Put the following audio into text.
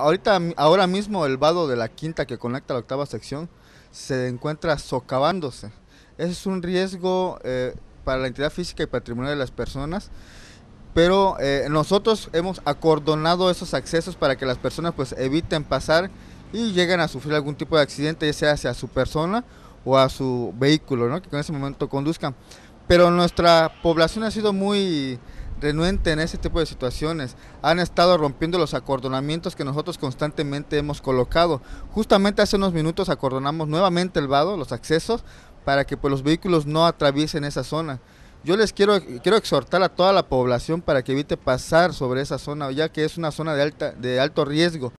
ahorita, ahora mismo el vado de la quinta que conecta la octava sección se encuentra socavándose. Ese es un riesgo eh, para la entidad física y patrimonial de las personas, pero eh, nosotros hemos acordonado esos accesos para que las personas pues eviten pasar y lleguen a sufrir algún tipo de accidente, ya sea hacia su persona o a su vehículo, ¿no? que en ese momento conduzcan. Pero nuestra población ha sido muy renuente en ese tipo de situaciones. Han estado rompiendo los acordonamientos que nosotros constantemente hemos colocado. Justamente hace unos minutos acordonamos nuevamente el vado, los accesos, para que pues, los vehículos no atraviesen esa zona. Yo les quiero, quiero exhortar a toda la población para que evite pasar sobre esa zona, ya que es una zona de, alta, de alto riesgo.